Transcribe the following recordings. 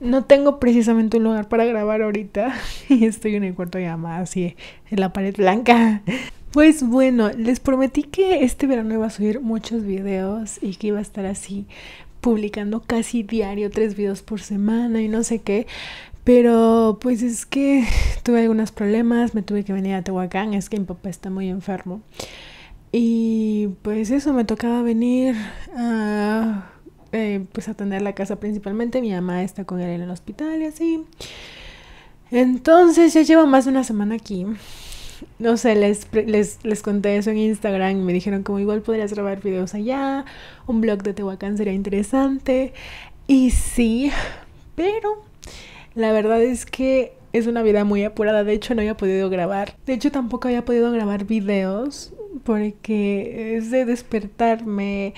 No tengo precisamente un lugar para grabar ahorita y estoy en el cuarto de llamada, así en la pared blanca. Pues bueno, les prometí que este verano iba a subir muchos videos y que iba a estar así publicando casi diario tres videos por semana y no sé qué. Pero pues es que tuve algunos problemas, me tuve que venir a Tehuacán, es que mi papá está muy enfermo. Y pues eso, me tocaba venir a eh, pues atender la casa principalmente. Mi mamá está con él en el hospital y así. Entonces ya llevo más de una semana aquí. No sé, les, conté eso en Instagram. Me dijeron como igual podrías grabar videos allá. Un blog de Tehuacán sería interesante. Y sí, pero la verdad es que es una vida muy apurada. De hecho, no había podido grabar. De hecho, tampoco había podido grabar videos porque es de despertarme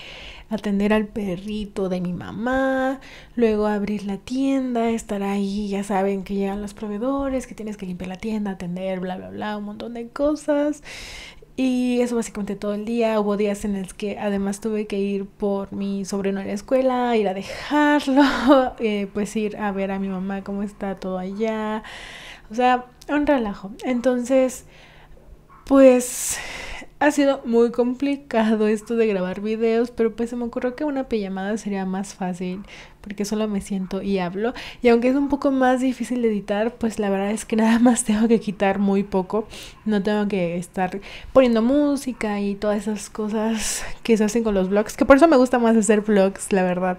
atender al perrito de mi mamá, luego abrir la tienda, estar ahí, ya saben que llegan los proveedores, que tienes que limpiar la tienda, atender, bla, bla, bla, un montón de cosas. Y eso básicamente todo el día. Hubo días en los que además tuve que ir por mi sobrino a la escuela, ir a dejarlo, eh, pues ir a ver a mi mamá cómo está todo allá. O sea, un relajo. Entonces, pues ha sido muy complicado esto de grabar videos, pero pues se me ocurrió que una pijamada sería más fácil porque solo me siento y hablo. Y aunque es un poco más difícil de editar, pues la verdad es que nada más tengo que quitar muy poco. No tengo que estar poniendo música y todas esas cosas que se hacen con los vlogs, que por eso me gusta más hacer vlogs, la verdad,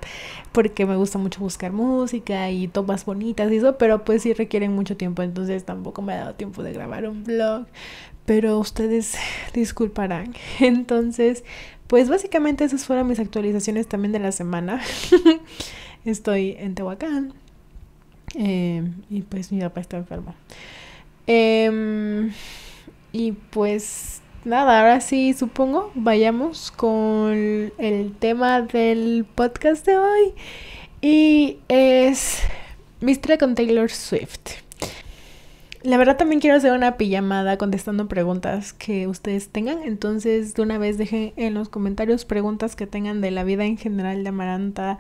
porque me gusta mucho buscar música y tomas bonitas y eso, pero pues sí requieren mucho tiempo, entonces tampoco me ha dado tiempo de grabar un vlog pero ustedes disculparán. Entonces, pues básicamente esas fueron mis actualizaciones también de la semana. Estoy en Tehuacán em, y pues mi papá está enfermo. Em, y pues nada, ahora sí supongo vayamos con el tema del podcast de hoy y es Mystery con Taylor Swift. La verdad también quiero hacer una pijamada contestando preguntas que ustedes tengan. Entonces, de una vez dejen en los comentarios preguntas que tengan de la vida en general de Amaranta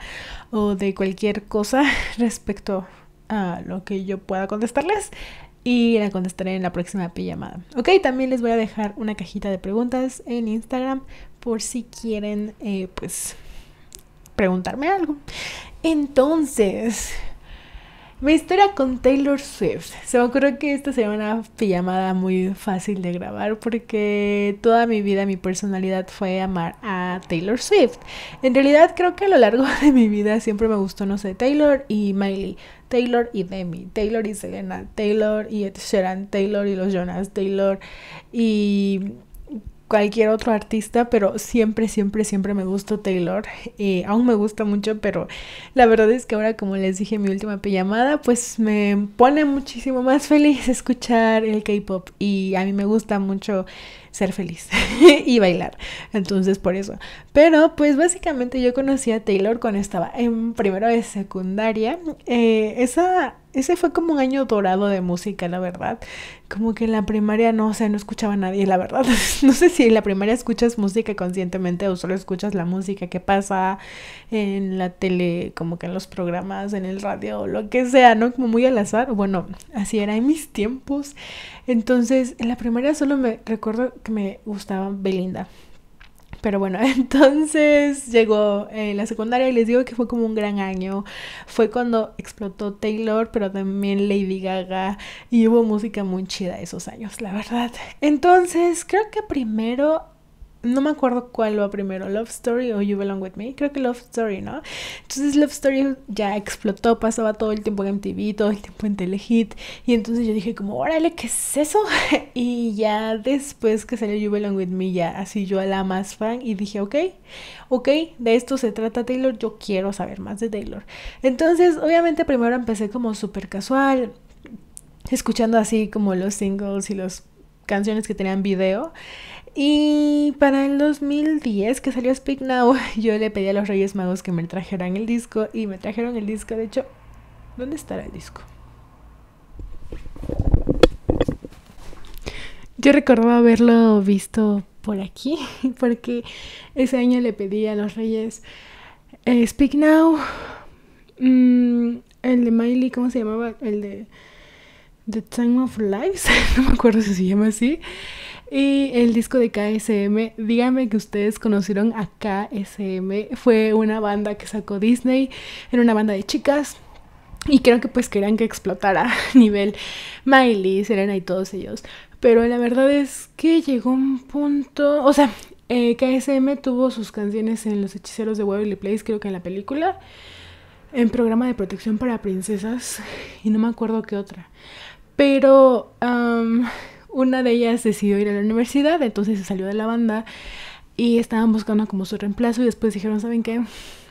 o de cualquier cosa respecto a lo que yo pueda contestarles. Y la contestaré en la próxima pijamada. Ok, también les voy a dejar una cajita de preguntas en Instagram por si quieren, eh, pues, preguntarme algo. Entonces, mi historia con Taylor Swift. Se me ocurrió que esta sería una pijamada muy fácil de grabar porque toda mi vida mi personalidad fue amar a Taylor Swift. En realidad creo que a lo largo de mi vida siempre me gustó, no sé, Taylor y Miley, Taylor y Demi, Taylor y Selena, Taylor y Ed Sheeran, Taylor y los Jonas, Taylor y cualquier otro artista, pero siempre, siempre, siempre me gustó Taylor. Eh, aún me gusta mucho, pero la verdad es que ahora, como les dije en mi última pijamada, pues me pone muchísimo más feliz escuchar el K-pop y a mí me gusta mucho ser feliz y bailar. Entonces, por eso. Pero, pues básicamente yo conocí a Taylor cuando estaba en primero de secundaria. Eh, esa ese fue como un año dorado de música, la verdad. Como que en la primaria no, o sea, no escuchaba a nadie, la verdad. No sé si en la primaria escuchas música conscientemente o solo escuchas la música que pasa en la tele, como que en los programas, en el radio, lo que sea, ¿no? Como muy al azar. Bueno, así era en mis tiempos. Entonces, en la primaria solo me recuerdo que me gustaba Belinda. Pero bueno, entonces llegó eh, la secundaria y les digo que fue como un gran año. Fue cuando explotó Taylor, pero también Lady Gaga y hubo música muy chida esos años, la verdad. Entonces creo que primero no me acuerdo cuál va primero, Love Story o You Belong With Me, creo que Love Story, ¿no? Entonces Love Story ya explotó, pasaba todo el tiempo en MTV, todo el tiempo en Telehit, y entonces yo dije como, órale, ¿qué es eso? Y ya después que salió You Belong With Me, ya así yo a la más fan y dije, ok, ok, de esto se trata Taylor, yo quiero saber más de Taylor. Entonces, obviamente primero empecé como súper casual, escuchando así como los singles y las canciones que tenían video. Y para el 2010 que salió Speak Now, yo le pedí a los Reyes Magos que me trajeran el disco y me trajeron el disco. De hecho, ¿dónde estará el disco? Yo recordaba haberlo visto por aquí, porque ese año le pedí a los Reyes eh, Speak Now, mm, el de Miley, ¿cómo se llamaba? El de The Time of Lives, no me acuerdo si se llama así. Y el disco de KSM, díganme que ustedes conocieron a KSM, fue una banda que sacó Disney, era una banda de chicas. Y creo que pues querían que explotara a nivel Miley, Serena y todos ellos. Pero la verdad es que llegó un punto, o sea, eh, KSM tuvo sus canciones en Los Hechiceros de Waverly Place, creo que en la película, en programa de protección para princesas y no me acuerdo qué otra. Pero una de ellas decidió ir a la universidad, entonces se salió de la banda y estaban buscando como su reemplazo y después dijeron, ¿saben qué?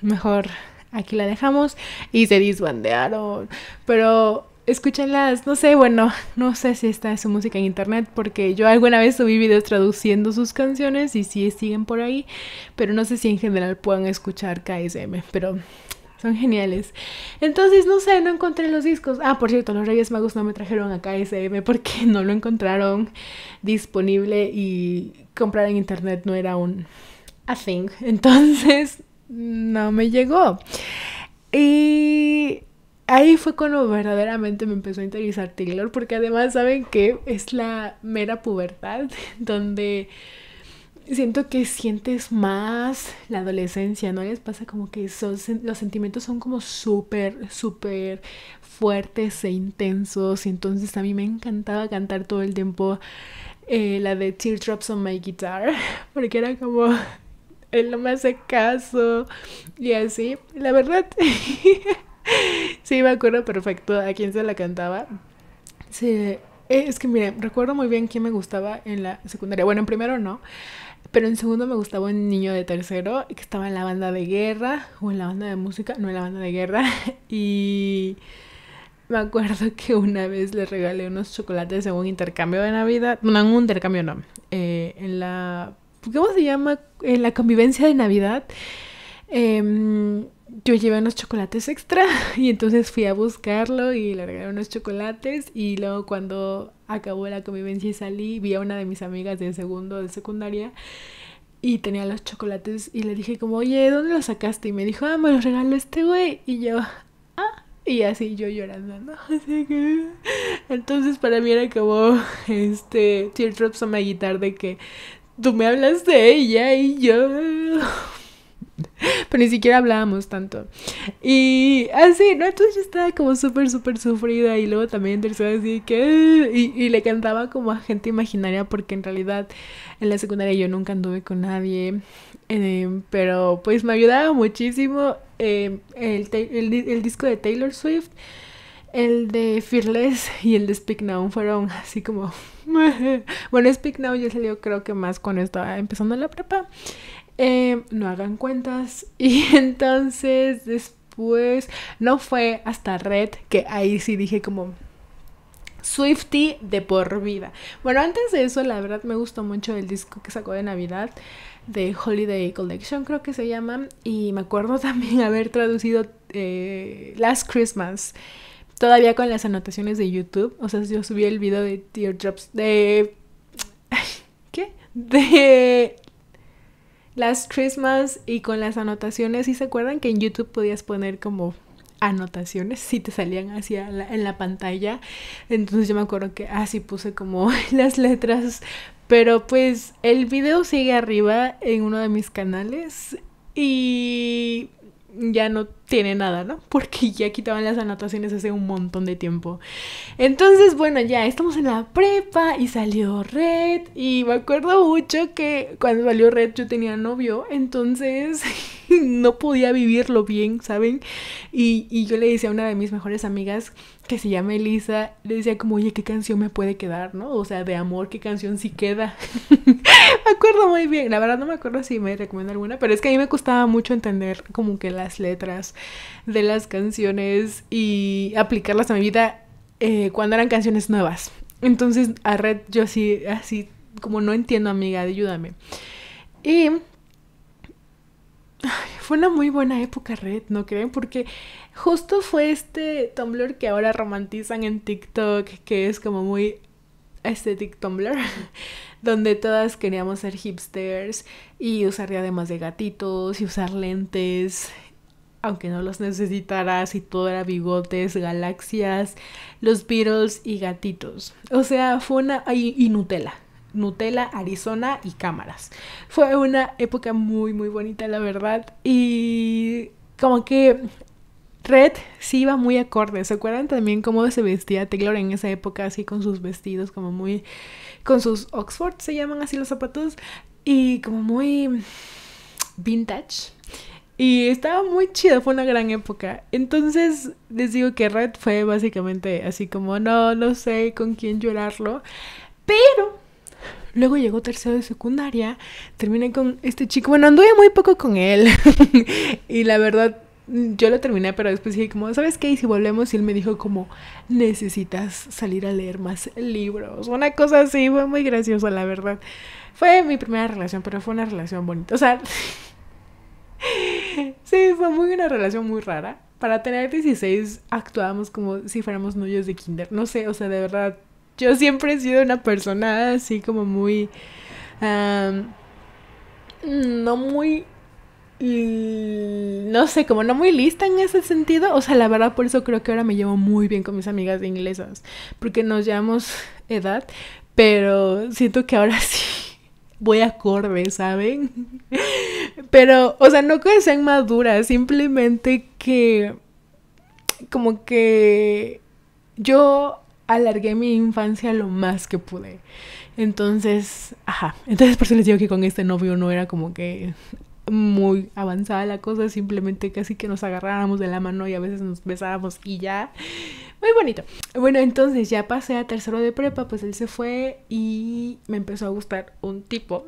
Mejor aquí la dejamos y se disbandearon. Pero escúchenlas, no sé, bueno, no sé si está su música en internet porque yo alguna vez subí videos traduciendo sus canciones y sí siguen por ahí, pero no sé si en general puedan escuchar KSM, pero son geniales. Entonces, no sé, no encontré los discos. Ah, por cierto, los Reyes Magos no me trajeron a KSM porque no lo encontraron disponible y comprar en internet no era un a thing. Entonces, no me llegó. Y ahí fue cuando verdaderamente me empezó a interesar Taylor porque además saben que es la mera pubertad donde siento que sientes más la adolescencia, ¿no les pasa como que son, los sentimientos son como súper, súper fuertes e intensos? Y entonces a mí me encantaba cantar todo el tiempo eh, la de Teardrops on My Guitar, porque era como, él no me hace caso y así, la verdad. sí, me acuerdo perfecto a quién se la cantaba. Sí, es que miren, recuerdo muy bien quién me gustaba en la secundaria. Bueno, en primero no, pero en segundo me gustaba un niño de tercero que estaba en la banda de guerra o en la banda de música, no en la banda de guerra. Y me acuerdo que una vez le regalé unos chocolates en un intercambio de Navidad. No, en un intercambio no. Eh, en la. ¿Cómo se llama? En la convivencia de Navidad. Em, yo llevé unos chocolates extra y entonces fui a buscarlo y le regalé unos chocolates y luego cuando acabó la convivencia y salí, vi a una de mis amigas de segundo de secundaria y tenía los chocolates y le dije como, oye, ¿dónde los sacaste? Y me dijo, ah, me los regaló este güey. Y yo, ah, y así yo llorando, ¿no? Así que... Entonces para mí era como, este, teardrops a my guitar de que tú me hablas de ella y yo pero ni siquiera hablábamos tanto. Y así, ah, ¿no? Entonces yo estaba como súper, súper sufrida y luego también tercera así que... Y, le cantaba como a gente imaginaria porque en realidad en la secundaria yo nunca anduve con nadie, eh, pero pues me ayudaba muchísimo em, el, el disco de Taylor Swift. El de Fearless y el de Speak Now fueron así como... bueno, Speak Now ya salió creo que más cuando estaba empezando la prepa. Em, no hagan cuentas. Y entonces después, no fue hasta Red que ahí sí dije como, Swifty de por vida. Bueno, antes de eso, la verdad me gustó mucho el disco que sacó de Navidad de Holiday Collection, creo que se llama. Y me acuerdo también haber traducido eh, Last Christmas. Todavía con las anotaciones de YouTube. O sea, yo subí el video de Teardrops de. ¿Qué? De las Christmas y con las anotaciones. ¿Sí se acuerdan que en YouTube podías poner como anotaciones si te salían hacia en la pantalla? Entonces yo me acuerdo que así puse como las letras. Pero pues el video sigue arriba en uno de mis canales y ya no tiene nada, ¿no? Porque ya quitaban las anotaciones hace un montón de tiempo. Entonces, bueno, ya estamos en la prepa y salió Red. Y me acuerdo mucho que cuando salió Red yo tenía novio, entonces no podía vivirlo bien, ¿saben? Y, yo le decía a una de mis mejores amigas que se llama Elisa, le decía como, oye, ¿qué canción me puede quedar, no? O sea, de amor, ¿qué canción sí queda? me acuerdo muy bien, la verdad no me acuerdo si me recomiendo alguna, pero es que a mí me costaba mucho entender como que las letras de las canciones y aplicarlas a mi vida eh, cuando eran canciones nuevas. Entonces a Red yo así, así como no entiendo amiga, ayúdame. Y fue una muy buena época red, ¿no creen? Porque justo fue este Tumblr que ahora romantizan en TikTok, que es como muy aesthetic Tumblr, donde todas queríamos ser hipsters y usar además de gatitos y usar lentes aunque no los necesitarás y todo era bigotes, galaxias, los Beatles y gatitos. O sea, fue una... y, Nutella. Nutella, Arizona y cámaras. Fue una época muy, muy bonita, la verdad. Y como que Red sí iba muy acorde. ¿Se acuerdan también cómo se vestía Taylor en esa época? Así con sus vestidos, como muy. con sus Oxford, se llaman así los zapatos. Y como muy vintage. Y estaba muy chido, fue una gran época. Entonces les digo que Red fue básicamente así como, no, no sé con quién llorarlo. Pero luego llegó tercero de secundaria, terminé con este chico, bueno, anduve muy poco con él. y la verdad, yo lo terminé, pero después dije como, ¿sabes qué? Y si volvemos, y él me dijo como, necesitas salir a leer más libros. Una cosa así, fue muy graciosa, la verdad. Fue mi primera relación, pero fue una relación bonita. O sea... sí, fue muy una relación muy rara. Para tener 16 actuábamos como si fuéramos novios de kinder. No sé, o sea, de verdad, yo siempre he sido una persona así como muy... no muy no sé, como no muy lista en ese sentido. O sea, la verdad, por eso creo que ahora me llevo muy bien con mis amigas inglesas. Porque nos llevamos edad, pero siento que ahora sí voy a acorde, ¿saben? Pero, o sea, no que sean maduras, simplemente que como que yo alargué mi infancia lo más que pude. Entonces, ajá. Entonces por eso les digo que con este novio no era como que muy avanzada la cosa, simplemente casi que nos agarráramos de la mano y a veces nos besábamos y ya. Muy bonito. Bueno, entonces ya pasé a tercero de prepa, pues él se fue y me empezó a gustar un tipo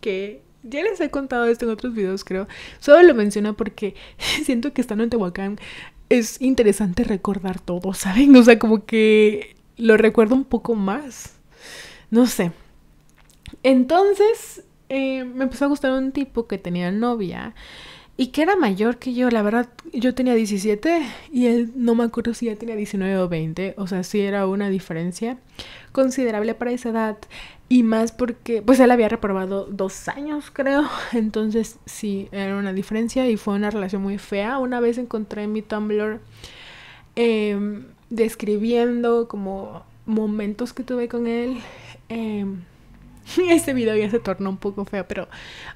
que ya les he contado esto en otros videos, creo. Solo lo menciono porque siento que estando en Tehuacán es interesante recordar todo, ¿saben? O sea, como que lo recuerdo un poco más. No sé. Entonces, eh, me empezó a gustar un tipo que tenía novia y que era mayor que yo. La verdad, yo tenía 17 y él no me acuerdo si ya tenía 19 o 20. O sea, sí era una diferencia considerable para esa edad. Y más porque, pues él había reprobado dos años, creo. Entonces sí, era una diferencia y fue una relación muy fea. Una vez encontré en mi Tumblr em, describiendo como momentos que tuve con él. este video ya se tornó un poco feo, pero,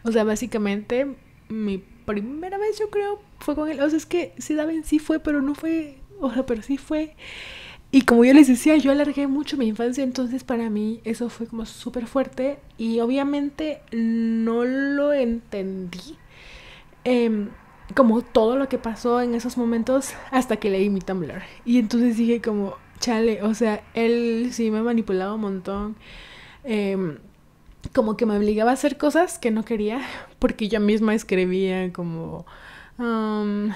o sea, básicamente mi primera vez yo creo fue con él. O sea, es que si saben, sí fue, pero no fue, o sea, pero sí fue. Y como yo les decía, yo alargué mucho mi infancia, entonces para mí eso fue como súper fuerte y obviamente no lo entendí. Em, como todo lo que pasó en esos momentos hasta que leí mi Tumblr. Y entonces dije como, chale, o sea, él sí me manipulaba un montón. Em, como que me obligaba a hacer cosas que no quería, porque yo misma escribía como... Um,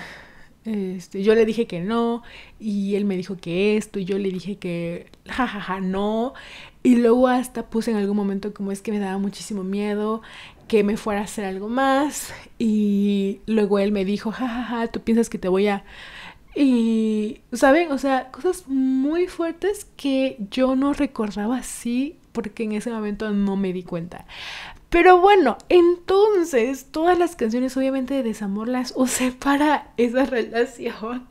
este, yo le dije que no y él me dijo que esto y yo le dije que jajaja ja, ja, no y luego hasta puse en algún momento como es que me daba muchísimo miedo que me fuera a hacer algo más y luego él me dijo jajaja tú piensas que te voy a y saben o sea cosas muy fuertes que yo no recordaba así porque en ese momento no me di cuenta pero bueno, entonces todas las canciones obviamente de desamor las usé para esa relación.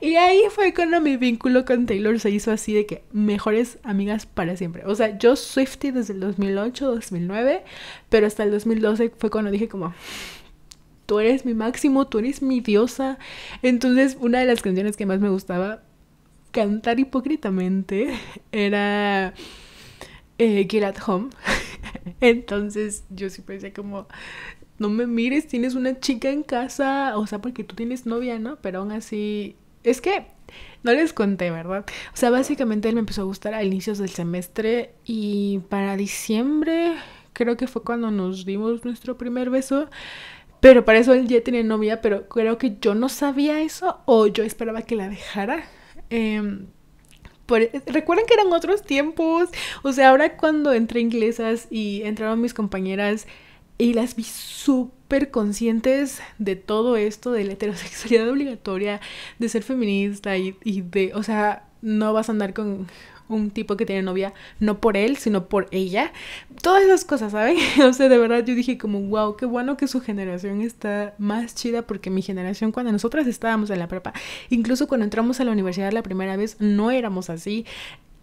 Y ahí fue cuando mi vínculo con Taylor se hizo así de que mejores amigas para siempre. O sea, yo Swifty desde el 2008, 2009, pero hasta el 2012 fue cuando dije como, tú eres mi máximo, tú eres mi diosa. Entonces una de las canciones que más me gustaba cantar hipócritamente era eh, Get at Home. Entonces yo siempre decía como, no me mires, tienes una chica en casa, o sea, porque tú tienes novia, ¿no? Pero aún así, es que no les conté, ¿verdad? O sea, básicamente él me empezó a gustar a inicios del semestre y para diciembre creo que fue cuando nos dimos nuestro primer beso. Pero para eso él ya tenía novia, pero creo que yo no sabía eso o yo esperaba que la dejara. Eh, recuerden que eran otros tiempos. O sea, ahora cuando entré inglesas y entraron mis compañeras y las vi súper conscientes de todo esto, de la heterosexualidad obligatoria, de ser feminista y, y de, o sea, no vas a andar con un tipo que tiene novia, no por él, sino por ella. Todas esas cosas, ¿saben? o sea, de verdad yo dije como, wow, qué bueno que su generación está más chida porque mi generación cuando nosotras estábamos en la prepa, incluso cuando entramos a la universidad la primera vez, no éramos así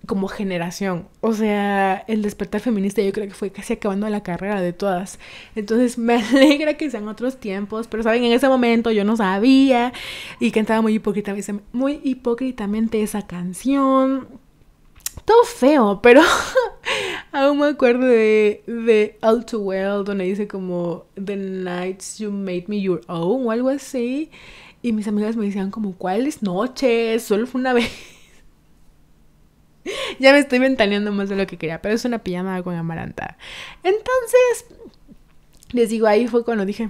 como generación. O sea, el despertar feminista yo creo que fue casi acabando la carrera de todas. Entonces me alegra que sean otros tiempos, pero saben, en ese momento yo no sabía y cantaba muy muy hipócritamente esa canción feo, pero aún me acuerdo de, de All Too Well, donde dice como The Nights You Made Me Your Own o algo así. Y mis amigas me decían como, ¿cuáles noches? Solo fue una vez. ya me estoy ventaneando más de lo que quería, pero es una pijama con amaranta. Entonces, les digo, ahí fue cuando dije,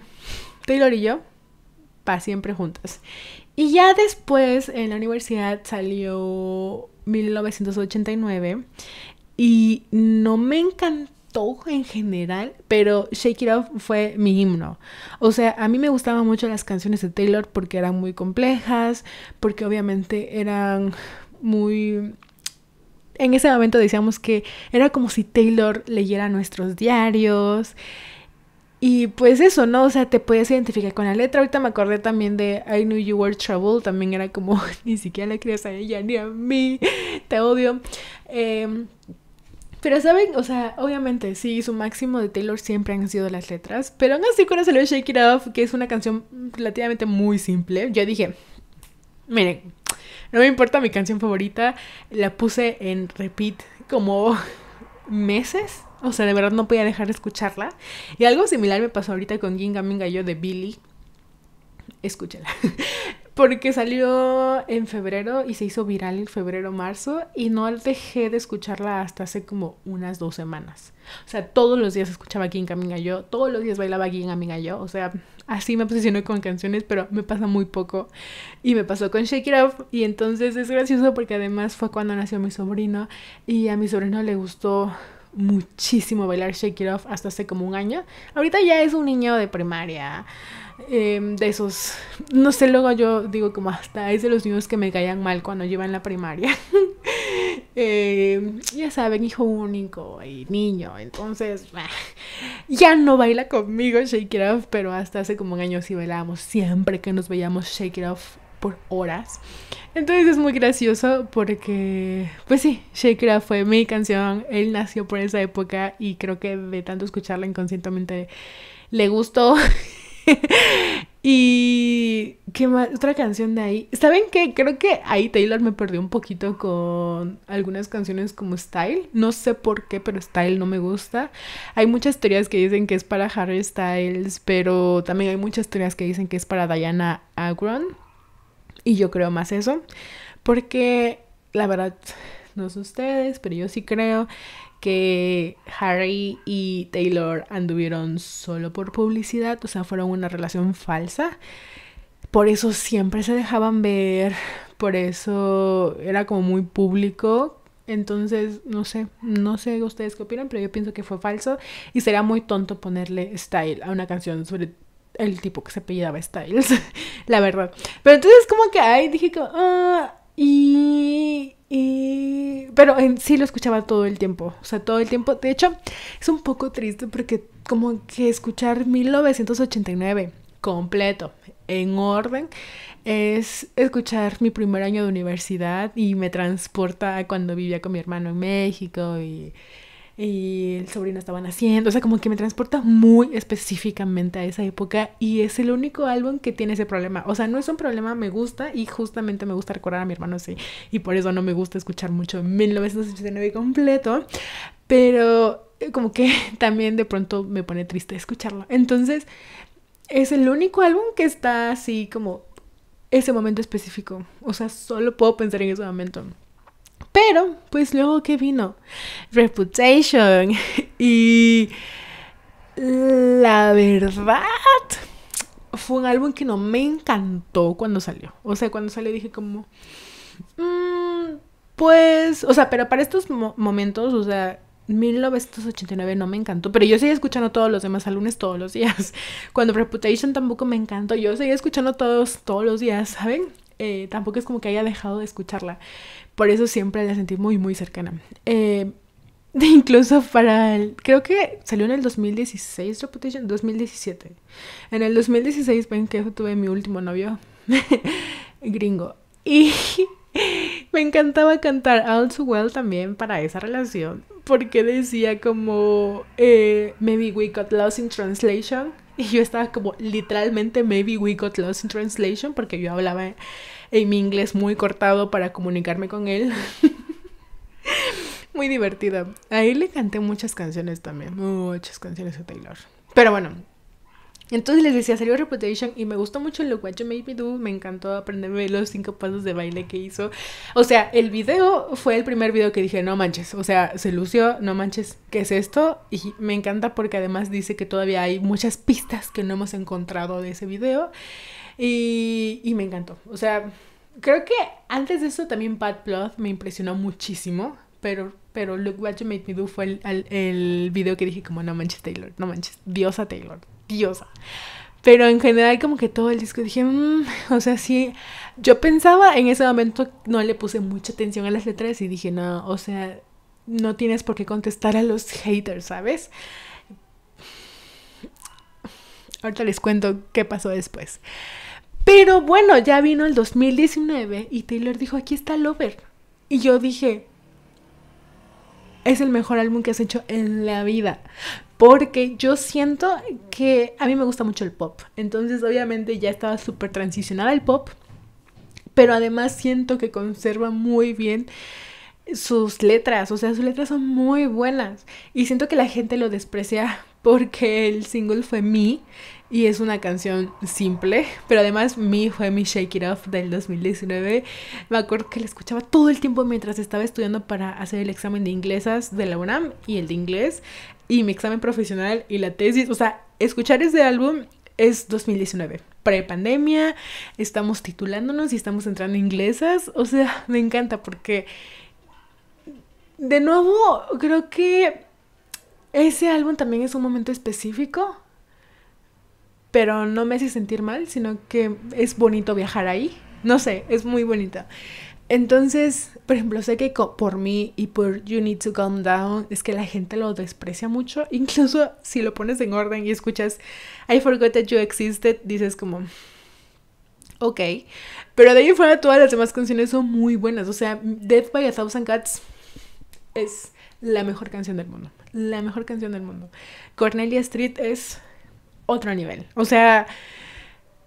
Taylor y yo, para siempre juntas. Y ya después en la universidad salió 1989 y no me encantó en general, pero Shake It Off fue mi himno. O sea, a mí me gustaban mucho las canciones de Taylor porque eran muy complejas, porque obviamente eran muy... En ese momento decíamos que era como si Taylor leyera nuestros diarios y pues eso, ¿no? O sea, te puedes identificar con la letra. Ahorita me acordé también de I Knew You Were Trouble. También era como, ni siquiera la querías a ella ni a mí. Te odio. Em, pero saben, o sea, obviamente sí, su máximo de Taylor siempre han sido las letras, pero aún así cuando salió Shake It Off, que es una canción relativamente muy simple, yo dije, miren, no me importa mi canción favorita, la puse en repeat como meses o sea, de verdad no podía dejar de escucharla. Y algo similar me pasó ahorita con Ginga Minga yo de Billy. Escúchala. Porque salió en febrero y se hizo viral en febrero-marzo y no dejé de escucharla hasta hace como unas dos semanas. O sea, todos los días escuchaba King yo, todos los días bailaba King yo. O sea, así me obsesioné con canciones, pero me pasa muy poco. Y me pasó con Shake It Off. Y entonces es gracioso porque además fue cuando nació mi sobrino y a mi sobrino le gustó muchísimo bailar Shake It Off hasta hace como un año. Ahorita ya es un niño de primaria. Em, de esos, no sé, luego yo digo como hasta es de los niños que me callan mal cuando llevan la primaria. Em, ya saben, hijo único y niño, entonces ah, ya no baila conmigo Shake It Off, pero hasta hace como un año sí bailábamos siempre que nos veíamos Shake It Off por horas. Entonces es muy gracioso porque, pues sí, Shakira fue mi canción, él nació por esa época y creo que de tanto escucharla inconscientemente le gustó. y qué más, otra canción de ahí. ¿Saben qué? Creo que ahí Taylor me perdió un poquito con algunas canciones como Style. No sé por qué, pero Style no me gusta. Hay muchas teorías que dicen que es para Harry Styles, pero también hay muchas teorías que dicen que es para Diana Agron. Y yo creo más eso, porque la verdad, no sé ustedes, pero yo sí creo que Harry y Taylor anduvieron solo por publicidad, o sea, fueron una relación falsa. Por eso siempre se dejaban ver, por eso era como muy público. Entonces, no sé, no sé ustedes qué opinan, pero yo pienso que fue falso y sería muy tonto ponerle style a una canción sobre el tipo que se apellidaba Styles, la verdad. Pero entonces como que ahí dije como, ah, y, y, Pero sí lo escuchaba todo el tiempo, o sea, todo el tiempo. De hecho, es un poco triste porque como que escuchar 1989 completo, en orden, es escuchar mi primer año de universidad y me transporta a cuando vivía con mi hermano en México y y el sobrino estaba haciendo O sea, como que me transporta muy específicamente a esa época y es el único álbum que tiene ese problema. O sea, no es un problema, me gusta y justamente me gusta recordar a mi hermano así. Y por eso no me gusta escuchar mucho 1989 completo. Pero eh, como que también de pronto me pone triste escucharlo. Entonces, es el único álbum que está así como ese momento específico. O sea, solo puedo pensar en ese momento. Pero, pues luego que vino Reputation y la verdad fue un álbum que no me encantó cuando salió. O sea, cuando salió dije como, mm, pues, o sea, pero para estos momentos, o sea, 1989 no me encantó, pero yo seguía escuchando todos los demás álbumes todos los días. Cuando Reputation tampoco me encantó, yo seguía escuchando todos todos los días, ¿saben? Eh, tampoco es como que haya dejado de escucharla. Por eso siempre la sentí muy, muy cercana. Eh, incluso para el, creo que salió en el 2016 Reputation, 2017. En el 2016 ven que tuve mi último novio gringo y me encantaba cantar All Too Well también para esa relación porque decía como maybe we got lost in translation y yo estaba como, literalmente, maybe we got lost in translation, porque yo hablaba en mi inglés muy cortado para comunicarme con él. muy divertido ahí le canté muchas canciones también, muchas canciones a Taylor. Pero bueno, entonces les decía, salió Reputation y me gustó mucho lo What You Made Me Do. Me encantó aprenderme los cinco pasos de baile que hizo. O sea, el video fue el primer video que dije, no manches. O sea, se lució, no manches, ¿qué es esto? Y me encanta porque además dice que todavía hay muchas pistas que no hemos encontrado de ese video. Y, y me encantó. O sea, creo que antes de eso también Bad Blood me impresionó muchísimo. Pero pero Look What You Made Me Do fue el, el, video que dije como no manches Taylor, no manches, diosa Taylor. Pero en general como que todo el disco dije, mm, o sea, sí, yo pensaba en ese momento, no le puse mucha atención a las letras y dije, no, o sea, no tienes por qué contestar a los haters, ¿sabes? Ahorita les cuento qué pasó después. Pero bueno, ya vino el 2019 y Taylor dijo, aquí está Lover. Y yo dije, es el mejor álbum que has hecho en la vida porque yo siento que a mí me gusta mucho el pop. Entonces, obviamente, ya estaba súper transicionada el pop, pero además siento que conserva muy bien sus letras, o sea, sus letras son muy buenas y siento que la gente lo desprecia porque el single fue Mi y es una canción simple, pero además Me fue mi Shake It Off del 2019. Me acuerdo que la escuchaba todo el tiempo mientras estaba estudiando para hacer el examen de inglesas de la UNAM y el de inglés y mi examen profesional y la tesis. O sea, escuchar ese álbum es 2019, pandemia estamos titulándonos y estamos entrando inglesas. O sea, me encanta porque, de nuevo, creo que ese álbum también es un momento específico, pero no me hace sentir mal, sino que es bonito viajar ahí. No sé, es muy bonito. Entonces, por ejemplo, sé que por mí y por You Need to Calm Down es que la gente lo desprecia mucho. Incluso si lo pones en orden y escuchas I Forgot That You Existed, dices como, ok. Pero de ahí en fuera todas las demás canciones son muy buenas. O sea, Death by a Thousand Cats es la mejor canción del mundo. La mejor canción del mundo. Cornelia Street es otro nivel. O sea,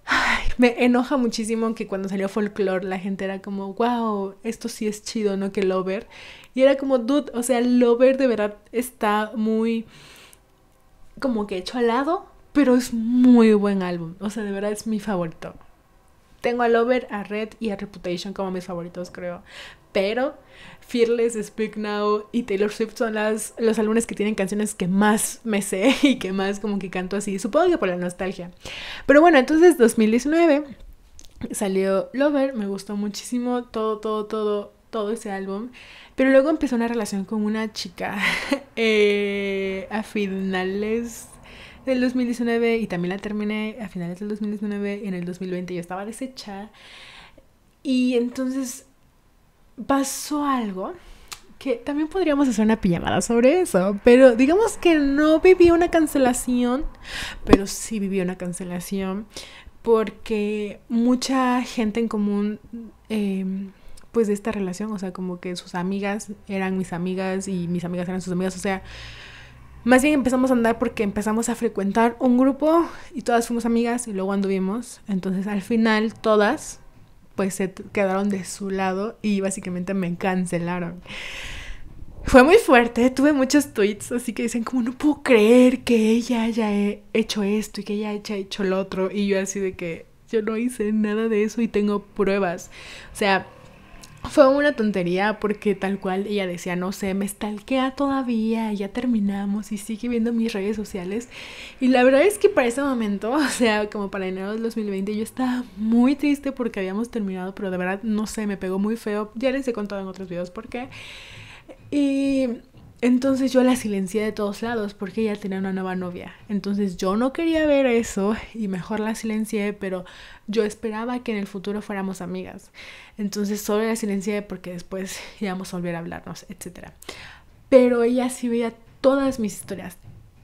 Ay, me enoja muchísimo que cuando salió folklore la gente era como, wow, esto sí es chido, ¿no? Que Lover. Y era como, dude, o sea, Lover de verdad está muy como que hecho al lado, pero es muy buen álbum. O sea, de verdad es mi favorito. Tengo a Lover, a Red y a Reputation como mis favoritos, creo pero Fearless, Speak Now y Taylor Swift son las, los álbumes que tienen canciones que más me sé y que más como que canto así, supongo que por la nostalgia. Pero bueno, entonces 2019 salió Lover, me gustó muchísimo todo, todo, todo, todo ese álbum. Pero luego empezó una relación con una chica eh, a finales del 2019 y también la terminé a finales del 2019 y en el 2020 yo estaba deshecha. Y entonces pasó algo que también podríamos hacer una pijamada sobre eso, pero digamos que no viví una cancelación, pero sí viví una cancelación porque mucha gente en común, em, pues de esta relación, o sea, como que sus amigas eran mis amigas y mis amigas eran sus amigas, o sea, más bien empezamos a andar porque empezamos a frecuentar un grupo y todas fuimos amigas y luego anduvimos, entonces al final todas pues se quedaron de su lado y básicamente me cancelaron. Fue muy fuerte, tuve muchos tweets, así que dicen como no puedo creer que ella haya hecho esto y que ella haya hecho lo otro y yo así de que yo no hice nada de eso y tengo pruebas. O sea, fue una tontería porque tal cual ella decía, no sé, me stalkea todavía, ya terminamos y sigue viendo mis redes sociales. Y la verdad es que para ese momento, o sea, como para enero del 2020, yo estaba muy triste porque habíamos terminado, pero de verdad, no sé, me pegó muy feo. Ya les he contado en otros videos por qué. Y entonces yo la silencié de todos lados porque ella tenía una nueva novia. Entonces yo no quería ver eso y mejor la silencié, pero yo esperaba que en el futuro fuéramos amigas. Entonces solo la silencié porque después íbamos a volver a hablarnos, etc. Pero ella sí veía todas mis historias.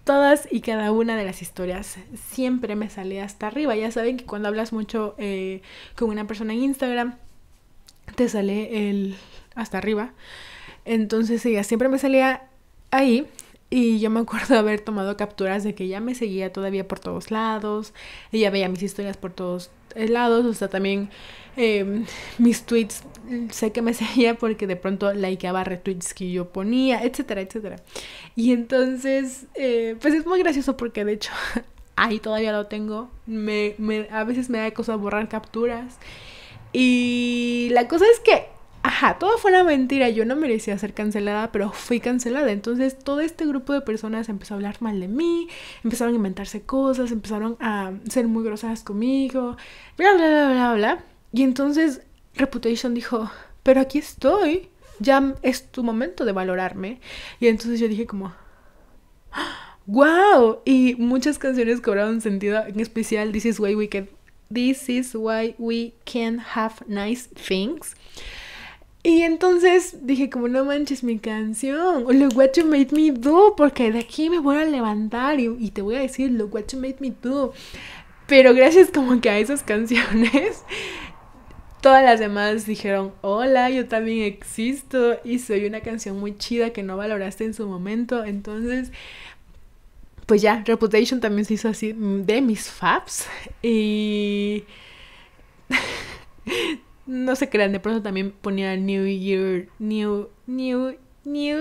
Todas y cada una de las historias siempre me salía hasta arriba. Ya saben que cuando hablas mucho eh, con una persona en Instagram, te sale el hasta arriba. Entonces ella siempre me salía ahí y yo me acuerdo haber tomado capturas de que ella me seguía todavía por todos lados, ella veía mis historias por todos lados, o sea, también em, mis tweets, sé que me seguía porque de pronto likeaba retweets que yo ponía, etcétera, etcétera. Y entonces, eh, pues es muy gracioso porque de hecho, ahí todavía lo tengo, me, a veces me da cosa borrar capturas. Y la cosa es que Ajá, todo fue una mentira, yo no merecía ser cancelada, pero fui cancelada. Entonces todo este grupo de personas empezó a hablar mal de mí, empezaron a inventarse cosas, empezaron a ser muy groseras conmigo, bla, bla, bla, bla, bla. Y entonces Reputation dijo, pero aquí estoy, ya es tu momento de valorarme. Y entonces yo dije como, wow. Y muchas canciones cobraron sentido, en especial This is This is Why We Can Have Nice Things. Y entonces dije como no manches mi canción, Lo look what made me do, porque de aquí me voy a levantar y, te voy a decir lo what you made me do. Pero gracias como que a esas canciones, todas las demás dijeron, hola, yo también existo y soy una canción muy chida que no valoraste en su momento. Entonces, pues ya, Reputation también se hizo así mm, de mis faps. Y... No se crean, de pronto también ponía New Year, New, New, New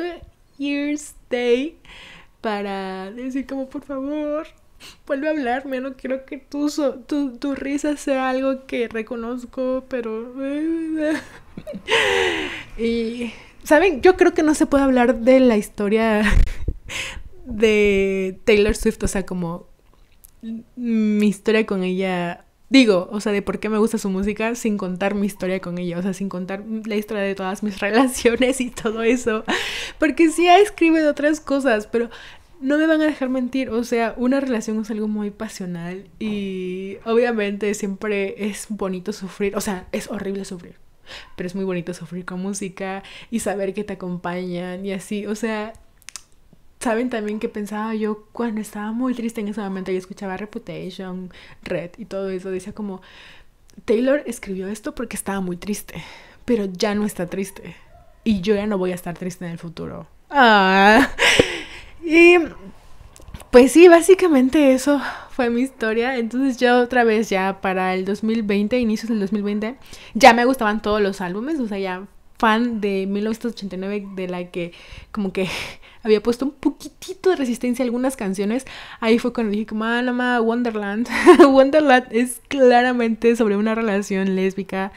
Year's Day para decir como, por favor, vuelve a hablarme, no quiero que tu, tu, tu risa sea algo que reconozco, pero... y, ¿saben? Yo creo que no se puede hablar de la historia de Taylor Swift, o sea, como mi historia con ella digo, o sea, de por qué me gusta su música sin contar mi historia con ella, o sea, sin contar la historia de todas mis relaciones y todo eso, porque sí escribe de otras cosas, pero no me van a dejar mentir, o sea, una relación es algo muy pasional y obviamente siempre es bonito sufrir, o sea, es horrible sufrir. Pero es muy bonito sufrir con música y saber que te acompañan y así. O sea, Saben también que pensaba yo cuando estaba muy triste en ese momento y escuchaba Reputation, Red y todo eso, decía como, Taylor escribió esto porque estaba muy triste, pero ya no está triste. Y yo ya no voy a estar triste en el futuro. Ah. Y pues sí, básicamente eso fue mi historia. Entonces yo otra vez, ya para el 2020, inicios del 2020, ya me gustaban todos los álbumes, o sea, ya fan de 1989 de la que como que había puesto un poquitito de resistencia a algunas canciones, ahí fue cuando dije como, ah, Wonderland. Wonderland es claramente sobre una relación lésbica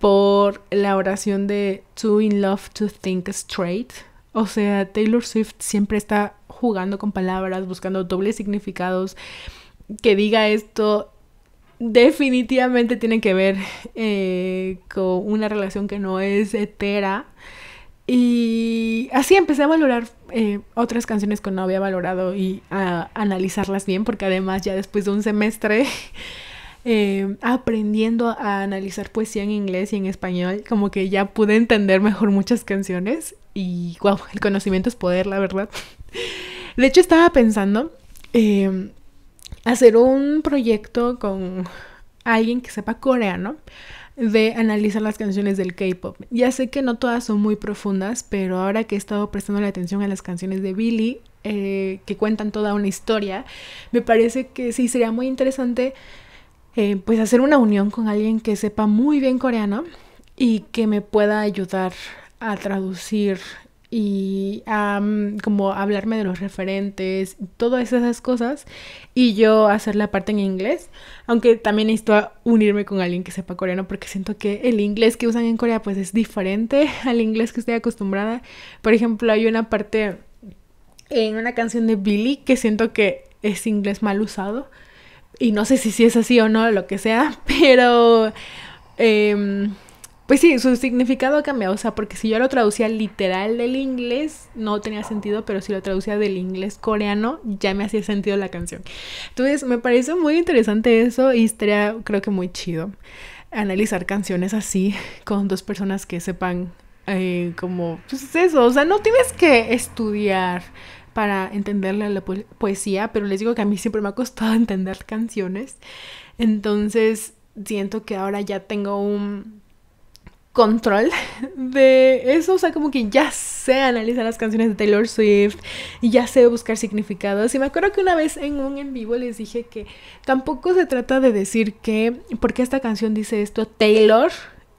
por la oración de Too in Love to Think Straight. O sea, Taylor Swift siempre está jugando con palabras, buscando dobles significados. Que diga esto definitivamente tiene que ver eh, con una relación que no es hetera. Y así empecé a valorar eh, otras canciones que no había valorado y a analizarlas bien, porque además ya después de un semestre eh, aprendiendo a analizar poesía en inglés y en español, como que ya pude entender mejor muchas canciones y wow, el conocimiento es poder, la verdad. De hecho estaba pensando em, hacer un proyecto con alguien que sepa coreano de analizar las canciones del K-pop. Ya sé que no todas son muy profundas, pero ahora que he estado prestando la atención a las canciones de Billy, eh, que cuentan toda una historia, me parece que sí sería muy interesante eh, pues hacer una unión con alguien que sepa muy bien coreano y que me pueda ayudar a traducir y como hablarme de los referentes, todas esas cosas, y yo hacer la parte en inglés, aunque también necesito unirme con alguien que sepa coreano, porque siento que el inglés que usan en Corea pues es diferente al inglés que estoy acostumbrada. Por ejemplo, hay una parte en una canción de Billy que siento que es inglés mal usado, y no sé si, si es así o no, lo que sea, pero... Em, pues sí, su significado ha cambiado, o sea, porque si yo lo traducía literal del inglés, no tenía sentido, pero si lo traducía del inglés coreano, ya me hacía sentido la canción. Entonces, me parece muy interesante eso y estaría, creo que muy chido analizar canciones así con dos personas que sepan eh, como, pues eso, o sea, no tienes que estudiar para entenderle la poesía, pero les digo que a mí siempre me ha costado entender canciones, entonces siento que ahora ya tengo un control de eso, o sea, como que ya sé analizar las canciones de Taylor Swift y ya sé buscar significados. Y me acuerdo que una vez en un en vivo les dije que tampoco se trata de decir que porque esta canción dice esto, Taylor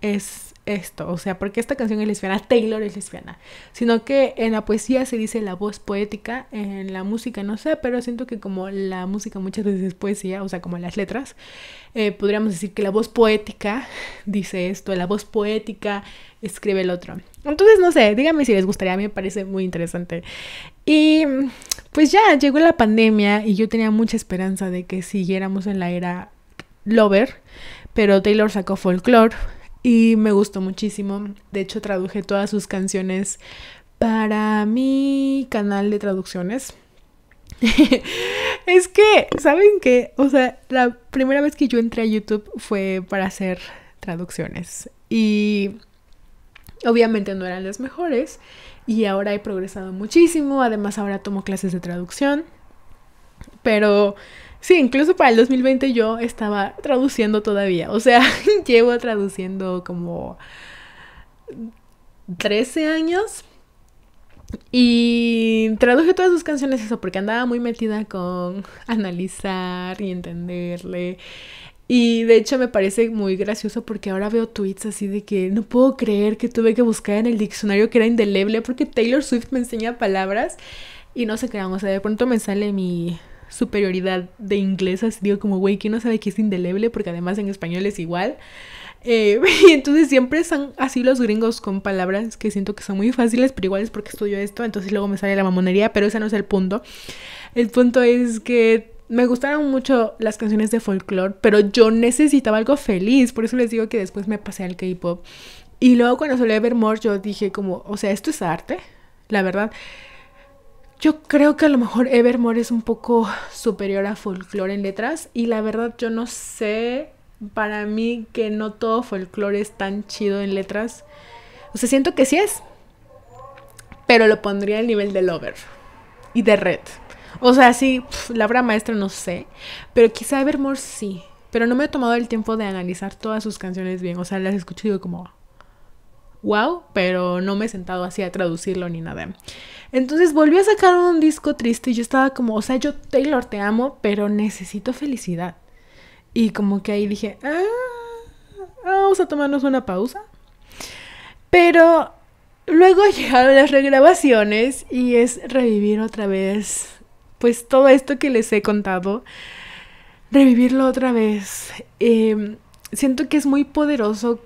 es esto? O sea, porque esta canción es lesbiana? Taylor es lesbiana. Sino que en la poesía se dice la voz poética, en la música no sé, pero siento que como la música muchas veces es poesía, o sea, como las letras, eh, podríamos decir que la voz poética dice esto, la voz poética escribe el otro. Entonces, no sé, díganme si les gustaría, a mí me parece muy interesante. Y pues ya llegó la pandemia y yo tenía mucha esperanza de que siguiéramos en la era Lover, pero Taylor sacó Folklore y me gustó muchísimo. De hecho, traduje todas sus canciones para mi canal de traducciones. es que, ¿saben qué? O sea, la primera vez que yo entré a YouTube fue para hacer traducciones y obviamente no eran las mejores y ahora he progresado muchísimo, además ahora tomo clases de traducción, pero Sí, incluso para el 2020 yo estaba traduciendo todavía. O sea, llevo traduciendo como 13 años. Y traduje todas sus canciones eso porque andaba muy metida con analizar y entenderle. Y de hecho me parece muy gracioso porque ahora veo tweets así de que no puedo creer que tuve que buscar en el diccionario que era indeleble porque Taylor Swift me enseña palabras y no se crean, o sea, de pronto me sale mi superioridad de inglesas, digo como, güey, ¿quién no sabe que es indeleble? Porque además en español es igual. Eh, y entonces siempre son así los gringos con palabras que siento que son muy fáciles, pero igual es porque estudio esto, entonces luego me sale la mamonería, pero ese no es el punto. El punto es que me gustaron mucho las canciones de folklore, pero yo necesitaba algo feliz, por eso les digo que después me pasé al K-pop. Y luego cuando solía ver yo dije como, o sea, esto es arte, la verdad. Yo creo que a lo mejor Evermore es un poco superior a Folklore en letras y la verdad yo no sé para mí que no todo Folklore es tan chido en letras. O sea, siento que sí es, pero lo pondría al nivel de Lover y de Red. O sea, sí, la obra maestra no sé, pero quizá Evermore sí. Pero no me he tomado el tiempo de analizar todas sus canciones bien. O sea, las escucho y digo como, wow, pero no me he sentado así a traducirlo ni nada. Entonces volví a sacar un disco triste y yo estaba como, o sea, yo Taylor te amo, pero necesito felicidad. Y como que ahí dije, ah, vamos a tomarnos una pausa. Pero luego llegaron las regrabaciones y es revivir otra vez, pues todo esto que les he contado, revivirlo otra vez. Em, siento que es muy poderoso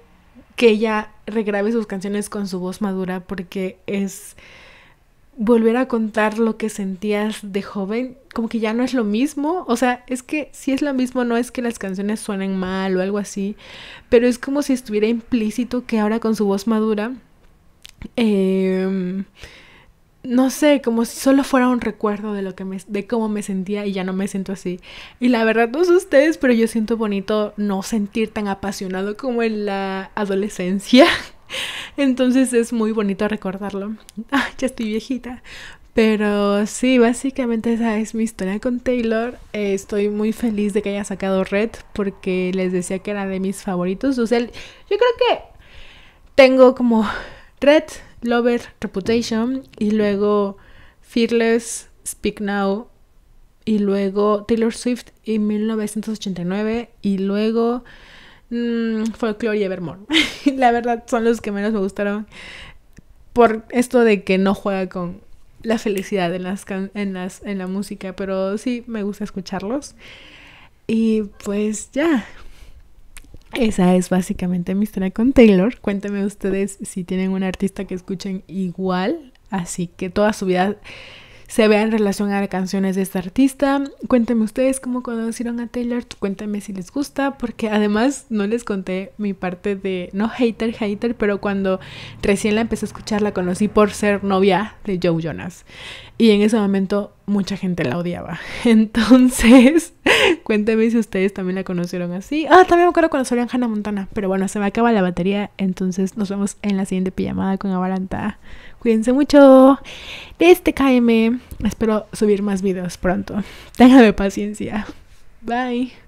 que ella regrabe sus canciones con su voz madura porque es volver a contar lo que sentías de joven, como que ya no es lo mismo, o sea, es que si es lo mismo no es que las canciones suenen mal o algo así, pero es como si estuviera implícito que ahora con su voz madura em, no sé, como si solo fuera un recuerdo de lo que me, de cómo me sentía y ya no me siento así. Y la verdad no sé ustedes, pero yo siento bonito no sentir tan apasionado como en la adolescencia. Entonces es muy bonito recordarlo. Ah, ya estoy viejita. Pero sí, básicamente esa es mi historia con Taylor. Eh, estoy muy feliz de que haya sacado Red porque les decía que era de mis favoritos. O sea, yo creo que tengo como Red, Lover, Reputation y luego Fearless, Speak Now y luego Taylor Swift y 1989 y luego mm, Folklore y Evermore. la verdad son los que menos me gustaron por esto de que no juega con la felicidad en, las en, las, en la música, pero sí me gusta escucharlos. Y pues ya, esa es básicamente mi historia con Taylor. Cuéntenme ustedes si tienen un artista que escuchen igual, así que toda su vida se vea en relación a canciones de esta artista. Cuéntenme ustedes cómo conocieron a Taylor, Cuénteme si les gusta, porque además no les conté mi parte de, no hater, hater, pero cuando recién la empecé a escuchar la conocí por ser novia de Joe Jonas. Y en ese momento mucha gente la odiaba. Entonces, cuénteme si ustedes también la conocieron así. Ah, también me acuerdo cuando salió Hannah Montana. Pero bueno, se me acaba la batería. Entonces nos vemos en la siguiente pijamada con Avalanta. Cuídense mucho. de este KM. Espero subir más videos pronto. Ténganme paciencia. Bye.